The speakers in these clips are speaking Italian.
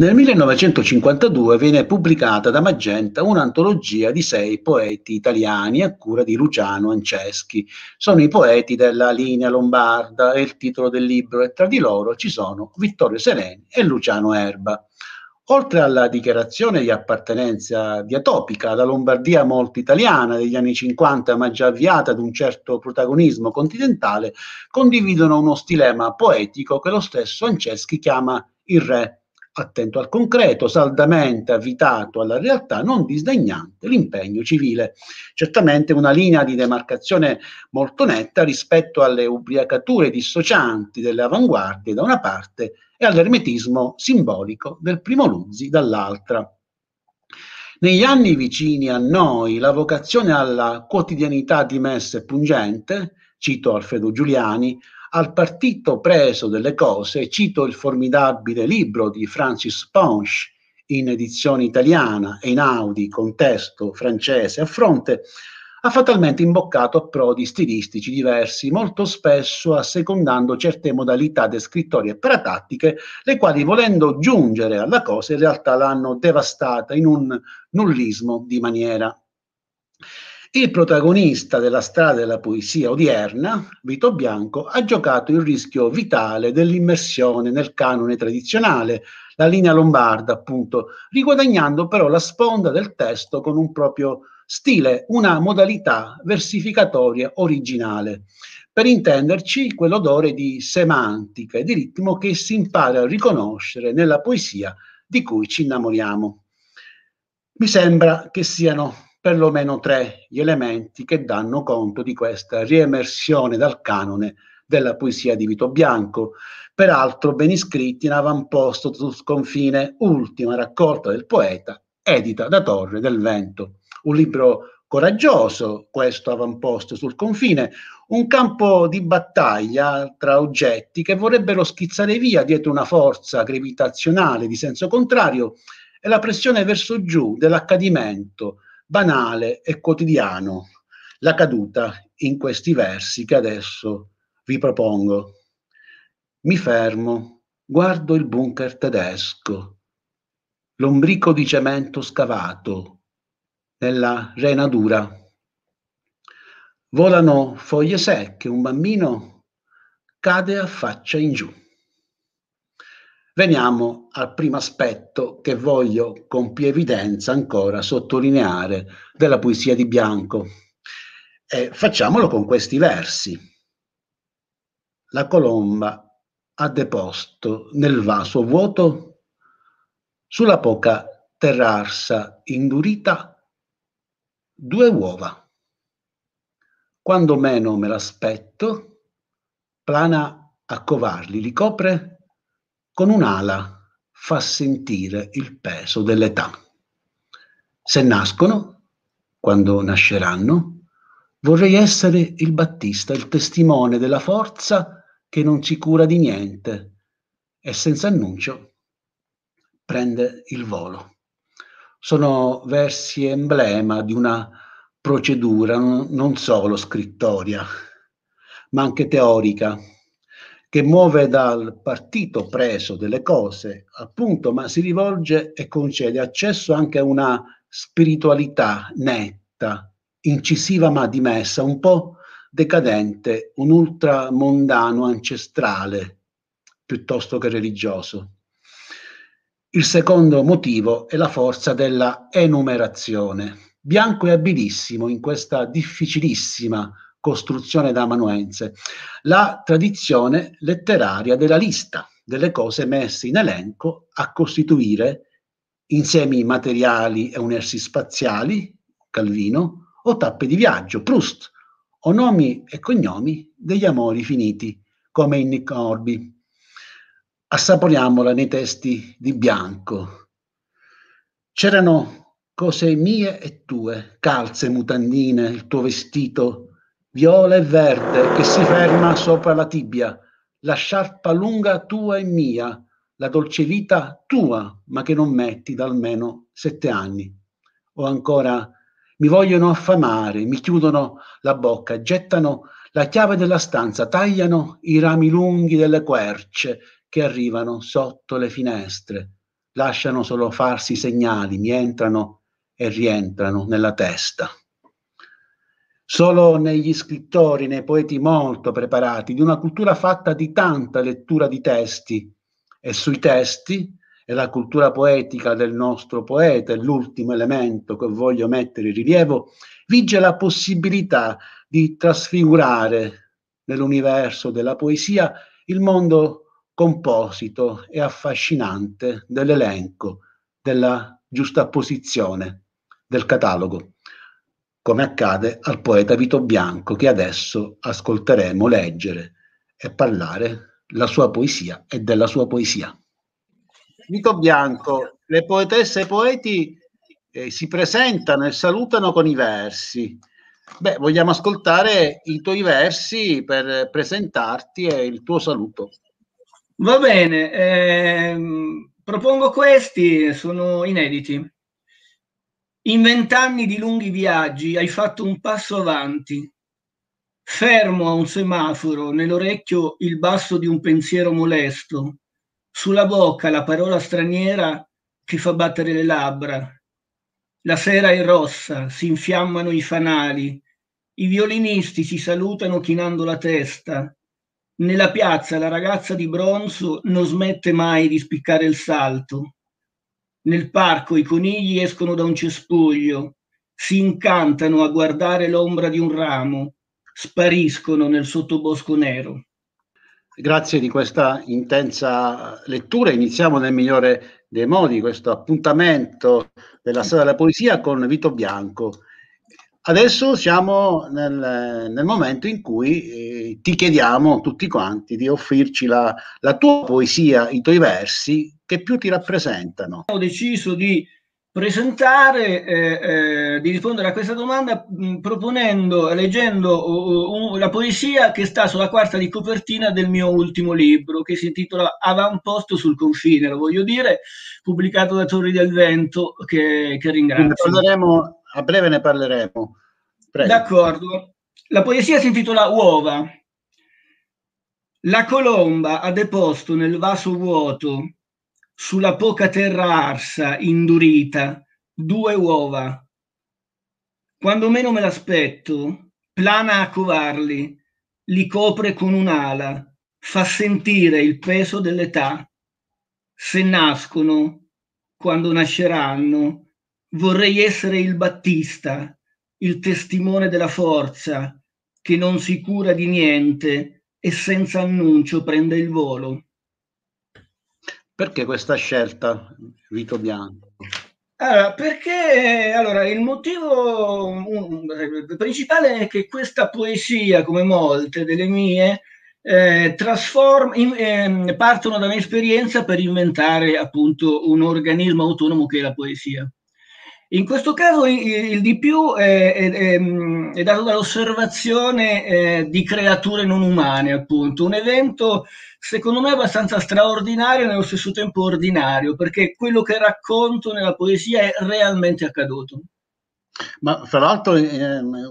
Nel 1952 viene pubblicata da Magenta un'antologia di sei poeti italiani a cura di Luciano Anceschi. Sono i poeti della linea lombarda e il titolo del libro e tra di loro ci sono Vittorio Sereni e Luciano Erba. Oltre alla dichiarazione di appartenenza diatopica la Lombardia molto italiana degli anni 50, ma già avviata ad un certo protagonismo continentale, condividono uno stilema poetico che lo stesso Anceschi chiama il re attento al concreto, saldamente avvitato alla realtà, non disdegnante l'impegno civile. Certamente una linea di demarcazione molto netta rispetto alle ubriacature dissocianti delle avanguardie da una parte e all'ermetismo simbolico del primo Luzzi dall'altra. Negli anni vicini a noi la vocazione alla quotidianità dimessa e pungente, cito Alfredo Giuliani, al partito preso delle cose, cito il formidabile libro di Francis Ponch in edizione italiana e in Audi, contesto francese a fronte, ha fatalmente imboccato approdi stilistici diversi, molto spesso assecondando certe modalità descrittorie paratattiche, le quali volendo giungere alla cosa in realtà l'hanno devastata in un nullismo di maniera. Il protagonista della strada della poesia odierna, Vito Bianco, ha giocato il rischio vitale dell'immersione nel canone tradizionale, la linea lombarda appunto, riguadagnando però la sponda del testo con un proprio stile, una modalità versificatoria originale. Per intenderci, quell'odore di semantica e di ritmo che si impara a riconoscere nella poesia di cui ci innamoriamo. Mi sembra che siano perlomeno tre gli elementi che danno conto di questa riemersione dal canone della poesia di Vito Bianco, peraltro ben iscritti in avamposto sul confine, ultima raccolta del poeta, edita da Torre del Vento. Un libro coraggioso, questo avamposto sul confine, un campo di battaglia tra oggetti che vorrebbero schizzare via dietro una forza gravitazionale di senso contrario e la pressione verso giù dell'accadimento banale e quotidiano la caduta in questi versi che adesso vi propongo. Mi fermo, guardo il bunker tedesco, l'ombrico di cemento scavato nella rena dura. Volano foglie secche, un bambino cade a faccia in giù. Veniamo al primo aspetto che voglio con più evidenza ancora sottolineare della poesia di Bianco. E eh, facciamolo con questi versi. La colomba ha deposto nel vaso vuoto sulla poca terrarsa indurita due uova. Quando meno me l'aspetto, plana a covarli li copre con un'ala fa sentire il peso dell'età. Se nascono, quando nasceranno, vorrei essere il Battista, il testimone della forza che non si cura di niente e senza annuncio prende il volo. Sono versi emblema di una procedura non solo scrittoria, ma anche teorica che muove dal partito preso delle cose, appunto, ma si rivolge e concede accesso anche a una spiritualità netta, incisiva ma dimessa, un po' decadente, un ultramondano ancestrale piuttosto che religioso. Il secondo motivo è la forza della enumerazione. Bianco è abilissimo in questa difficilissima costruzione da amanuense, la tradizione letteraria della lista delle cose messe in elenco a costituire insiemi materiali e universi spaziali, Calvino, o tappe di viaggio, Proust, o nomi e cognomi degli amori finiti, come in Nick Orby. Assaporiamola nei testi di Bianco. C'erano cose mie e tue, calze, mutandine, il tuo vestito, viola e verde che si ferma sopra la tibia, la sciarpa lunga tua e mia, la dolce vita tua, ma che non metti da almeno sette anni. O ancora, mi vogliono affamare, mi chiudono la bocca, gettano la chiave della stanza, tagliano i rami lunghi delle querce che arrivano sotto le finestre, lasciano solo farsi segnali, mi entrano e rientrano nella testa. Solo negli scrittori, nei poeti molto preparati, di una cultura fatta di tanta lettura di testi e sui testi e la cultura poetica del nostro poeta è l'ultimo elemento che voglio mettere in rilievo, vige la possibilità di trasfigurare nell'universo della poesia il mondo composito e affascinante dell'elenco, della giusta posizione, del catalogo come accade al poeta Vito Bianco che adesso ascolteremo leggere e parlare la sua poesia e della sua poesia. Vito Bianco, le poetesse e i poeti eh, si presentano e salutano con i versi. Beh, vogliamo ascoltare i tuoi versi per presentarti e il tuo saluto. Va bene, ehm, propongo questi, sono inediti. In vent'anni di lunghi viaggi hai fatto un passo avanti. Fermo a un semaforo, nell'orecchio il basso di un pensiero molesto, sulla bocca la parola straniera che fa battere le labbra. La sera è rossa, si infiammano i fanali, i violinisti si salutano chinando la testa. Nella piazza la ragazza di bronzo non smette mai di spiccare il salto. Nel parco i conigli escono da un cespuglio, si incantano a guardare l'ombra di un ramo, spariscono nel sottobosco nero. Grazie di questa intensa lettura. Iniziamo nel migliore dei modi questo appuntamento della storia della poesia con Vito Bianco Adesso siamo nel, nel momento in cui eh, ti chiediamo tutti quanti di offrirci la, la tua poesia, i tuoi versi che più ti rappresentano. Ho deciso di presentare, eh, eh, di rispondere a questa domanda mh, mm, proponendo, leggendo uh, uh, la poesia che sta sulla quarta di copertina del mio ultimo libro, che si intitola Avamposto sul confine, lo voglio dire, pubblicato da Torri del Vento, che, che ringrazio. Quindi parleremo a breve ne parleremo. Prego. D'accordo. La poesia si intitola Uova. La colomba ha deposto nel vaso vuoto, sulla poca terra arsa, indurita, due uova. Quando meno me l'aspetto, plana a covarli, li copre con un'ala, fa sentire il peso dell'età. Se nascono, quando nasceranno, vorrei essere il Battista, il testimone della forza, che non si cura di niente e senza annuncio prende il volo. Perché questa scelta, Vito Bianco? Allora, perché allora, il motivo um, principale è che questa poesia, come molte delle mie, eh, trasform- in, eh, partono da un'esperienza per inventare appunto un organismo autonomo che è la poesia. In questo caso il, di più è, è, è dato dall'osservazione eh, di creature non umane, appunto. Un evento, secondo me, abbastanza straordinario e nello stesso tempo ordinario, perché quello che racconto nella poesia è realmente accaduto. Ma fra l'altro eh,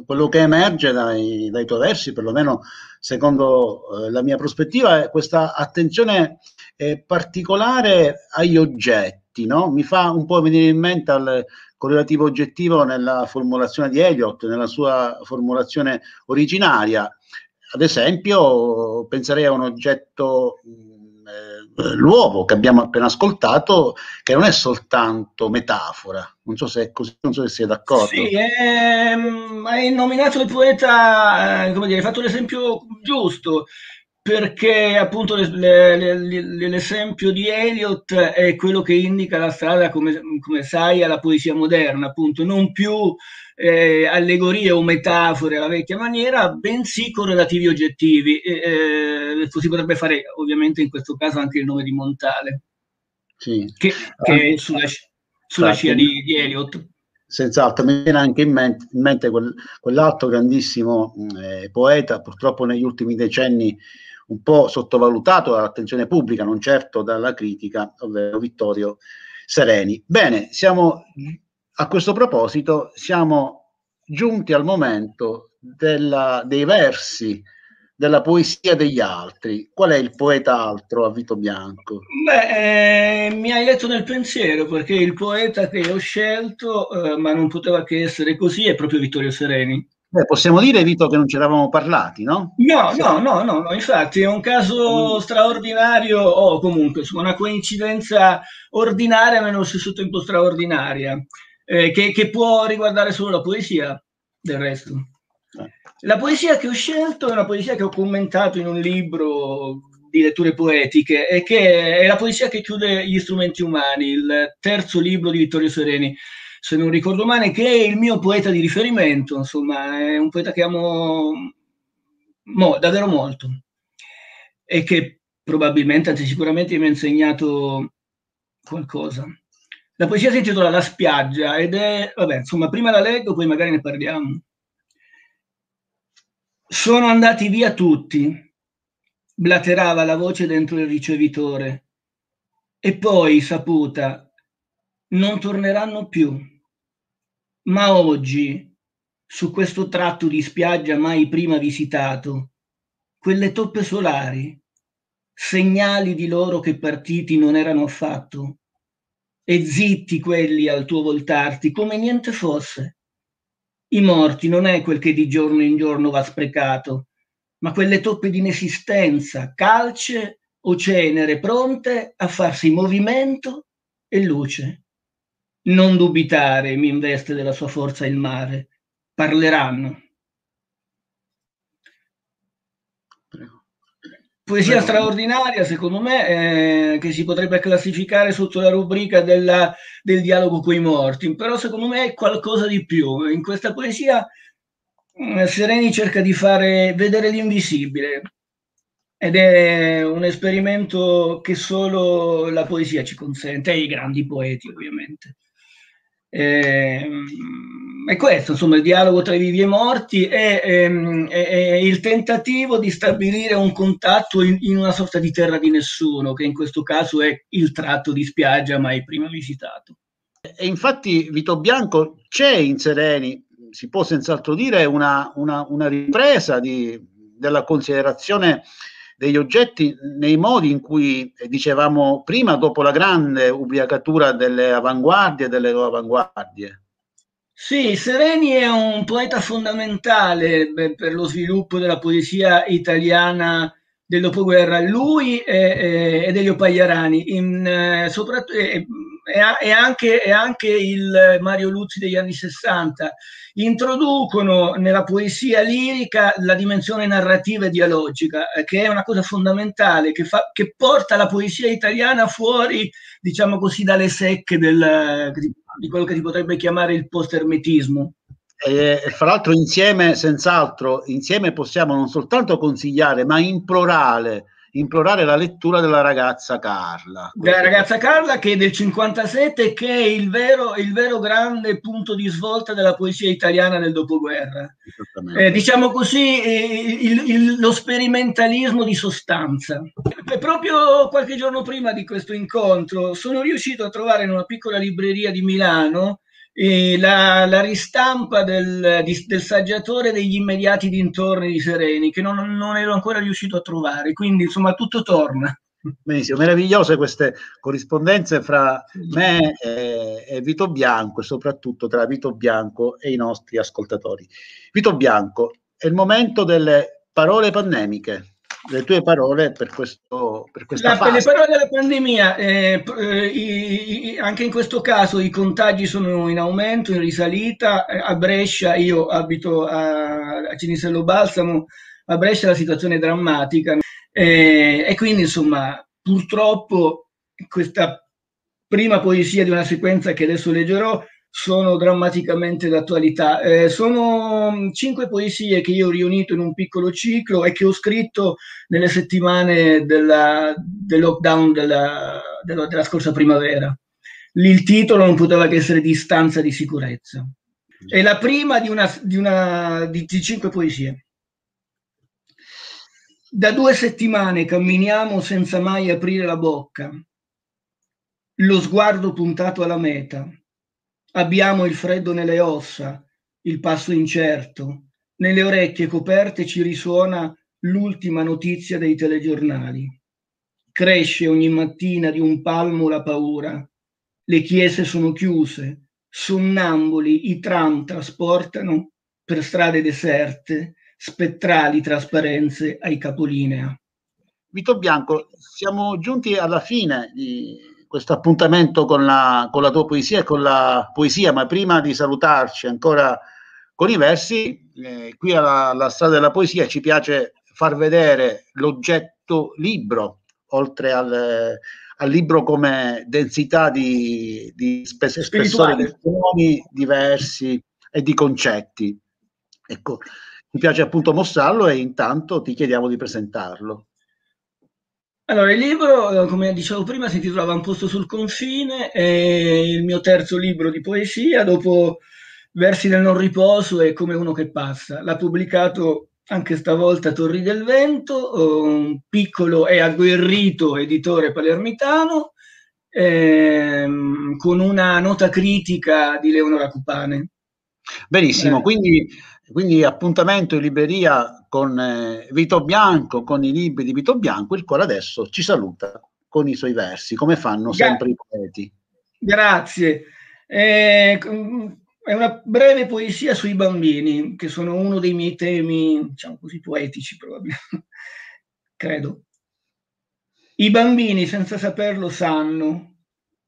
quello che emerge dai, dai, tuoi versi, perlomeno secondo eh, la mia prospettiva, è questa attenzione eh, particolare agli oggetti. No? Mi fa un po' venire in mente al correlativo oggettivo nella formulazione di Eliot, nella sua formulazione originaria. Ad esempio, penserei a un oggetto mm, eh, l'uovo che abbiamo appena ascoltato, che non è soltanto metafora. Non so se è così, non so se siete d'accordo. Sì, ehm, hai nominato il poeta, eh, come dire, hai fatto l'esempio giusto perché appunto l'esempio di Eliot è quello che indica la strada, come, come sai, alla poesia moderna, appunto, non più eh, allegorie o metafore alla vecchia maniera, bensì correlativi oggettivi. Eh, si potrebbe fare ovviamente in questo caso anche il nome di Montale, sì. che, che è sulla, sulla scia di, di Eliot senz'altro mi viene anche in mente, in mente quel, quell'altro grandissimo eh, poeta, purtroppo negli ultimi decenni un po' sottovalutato dall'attenzione pubblica, non certo dalla critica, ovvero Vittorio Sereni. Bene, siamo a questo proposito, siamo giunti al momento della, dei versi della poesia degli altri. Qual è il poeta altro a Vito Bianco? Beh, eh, mi hai letto nel pensiero perché il poeta che ho scelto, eh, ma non poteva che essere così, è proprio Vittorio Sereni. Eh, possiamo dire, Vito, che non ci eravamo parlati, no? No, no, no, no, no. infatti è un caso straordinario o comunque una coincidenza ordinaria ma nello stesso tempo straordinaria, eh, che, che può riguardare solo la poesia, del resto. La poesia che ho scelto è una poesia che ho commentato in un libro di letture poetiche e che è la poesia che chiude gli strumenti umani, il terzo libro di Vittorio Sereni se non ricordo male, che è il mio poeta di riferimento, insomma, è un poeta che amo mo, davvero molto e che probabilmente, anzi sicuramente mi ha insegnato qualcosa. La poesia si intitola La spiaggia ed è, vabbè, insomma, prima la leggo, poi magari ne parliamo. Sono andati via tutti, blaterava la voce dentro il ricevitore, e poi, saputa, non torneranno più ma oggi, su questo tratto di spiaggia mai prima visitato, quelle toppe solari, segnali di loro che partiti non erano affatto, e zitti quelli al tuo voltarti come niente fosse. I morti non è quel che di giorno in giorno va sprecato, ma quelle toppe di inesistenza, calce o cenere pronte a farsi movimento e luce. Non dubitare mi investe della sua forza il mare. Parleranno. Poesia straordinaria, secondo me, eh, che si potrebbe classificare sotto la rubrica della, del dialogo coi morti, però secondo me è qualcosa di più. In questa poesia eh, Sereni cerca di fare vedere l'invisibile ed è un esperimento che solo la poesia ci consente, e i grandi poeti ovviamente. Eh, è questo, insomma, il dialogo tra i vivi e i morti è, è, è, il tentativo di stabilire un contatto in, in, una sorta di terra di nessuno, che in questo caso è il tratto di spiaggia mai prima visitato. E infatti Vito Bianco c'è in Sereni, si può senz'altro dire, una, una, una ripresa di, della considerazione degli oggetti nei modi in cui, eh, dicevamo prima, dopo la grande ubriacatura delle avanguardie e delle loro avanguardie. Sì, Sereni è un poeta fondamentale per lo sviluppo della poesia italiana del dopoguerra, lui e, e, degli Opagliarani, in, eh, soprattutto... Eh, e anche, e anche il Mario Luzzi degli anni 60 introducono nella poesia lirica la dimensione narrativa e dialogica, eh, che è una cosa fondamentale, che, fa, che porta la poesia italiana fuori, diciamo così, dalle secche del, di quello che si potrebbe chiamare il post-ermetismo. E, fra l'altro insieme, senz'altro, insieme possiamo non soltanto consigliare, ma implorare implorare la lettura della ragazza Carla. Della ragazza Carla che è del 57 che è il vero, il vero grande punto di svolta della poesia italiana nel dopoguerra. Eh, diciamo così, eh, il, il, lo sperimentalismo di sostanza. E proprio qualche giorno prima di questo incontro sono riuscito a trovare in una piccola libreria di Milano e la, la, ristampa del, di, del, saggiatore degli immediati dintorni di Sereni, che non, non ero ancora riuscito a trovare, quindi insomma tutto torna. Benissimo, meravigliose queste corrispondenze fra me e, e, Vito Bianco e soprattutto tra Vito Bianco e i nostri ascoltatori. Vito Bianco, è il momento delle parole pandemiche le tue parole per, questo, per questa la, le parole della pandemia, eh, eh i, i, anche in questo caso i contagi sono in aumento, in risalita. Eh, a Brescia, io abito a, a Cinisello Balsamo, a Brescia la situazione è drammatica eh, e quindi insomma purtroppo questa prima poesia di una sequenza che adesso leggerò sono drammaticamente d'attualità. Eh, sono mm, cinque poesie che io ho riunito in un piccolo ciclo e che ho scritto nelle settimane della, del lockdown della, della, della, scorsa primavera. Lì il titolo non poteva che essere Distanza di sicurezza. È la prima di, una, di, una, di, di cinque poesie. Da due settimane camminiamo senza mai aprire la bocca, lo sguardo puntato alla meta Abbiamo il freddo nelle ossa, il passo incerto, nelle orecchie coperte ci risuona l'ultima notizia dei telegiornali. Cresce ogni mattina di un palmo la paura. Le chiese sono chiuse, sonnamboli i tram trasportano per strade deserte spettrali trasparenze ai capolinea. Vito Bianco, siamo giunti alla fine di questo appuntamento con la, con la, tua poesia e con la poesia, ma prima di salutarci ancora con i versi, eh, qui alla, alla strada della poesia ci piace far vedere l'oggetto libro, oltre al, al libro come densità di, di spes- spessore di suoni diversi e di concetti. Ecco, mi piace appunto mostrarlo e intanto ti chiediamo di presentarlo. Allora, il libro, eh, come dicevo prima, si intitolava Un posto sul confine, è il mio terzo libro di poesia, dopo Versi del non riposo e Come uno che passa. L'ha pubblicato anche stavolta Torri del Vento, eh, un piccolo e agguerrito editore palermitano, ehm, con una nota critica di Leonora Cupane. Benissimo, eh. quindi quindi appuntamento in libreria con eh, Vito Bianco, con i libri di Vito Bianco, il quale adesso ci saluta con i suoi versi, come fanno sempre i poeti. Grazie. Eh, è una breve poesia sui bambini, che sono uno dei miei temi, diciamo così, poetici probabilmente, credo. I bambini, senza saperlo, sanno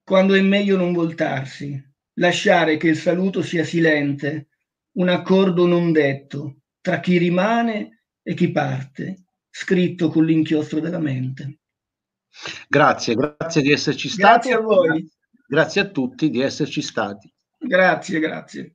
quando è meglio non voltarsi, lasciare che il saluto sia silente un accordo non detto tra chi rimane e chi parte, scritto con l'inchiostro della mente. Grazie, grazie di esserci stati. Grazie a voi. Grazie a tutti di esserci stati. Grazie, grazie.